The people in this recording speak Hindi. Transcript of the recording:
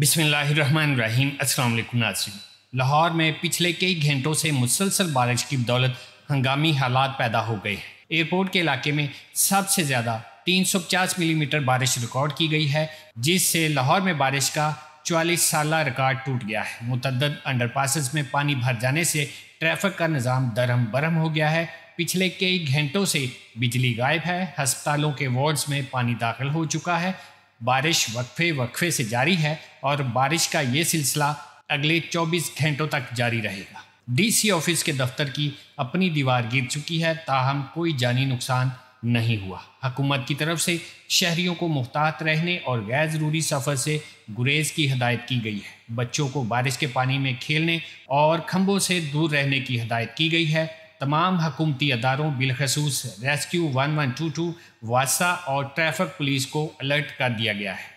बिसमीम अल्लाम नाजरीन लाहौर में पिछले कई घंटों से मुसलसल बारिश की बदौलत हंगामी हालात पैदा हो गए हैं एयरपोर्ट के इलाके में सबसे ज़्यादा 350 मिलीमीटर बारिश रिकॉर्ड की गई है जिससे लाहौर में बारिश का 44 साल रिकॉर्ड टूट गया है मुतद पासिस में पानी भर जाने से ट्रैफिक का निज़ाम दरहम बरहम हो गया है पिछले कई घंटों से बिजली गायब है हस्पतालों के वार्ड्स में पानी दाखिल हो चुका है बारिश वक्फे वक्फे से जारी है और बारिश का ये सिलसिला अगले 24 घंटों तक जारी रहेगा डीसी ऑफिस के दफ्तर की अपनी दीवार गिर चुकी है ताहम कोई जानी नुकसान नहीं हुआ हकूमत की तरफ से शहरियों को मुहतात रहने और गैर ज़रूरी सफ़र से गुरेज की हदायत की गई है बच्चों को बारिश के पानी में खेलने और खम्भों से दूर रहने की हदायत की गई है तमाम हकूमती अदारों बिलखसूस rescue one one two two वासा और ट्रैफिक पुलिस को अलर्ट कर दिया गया है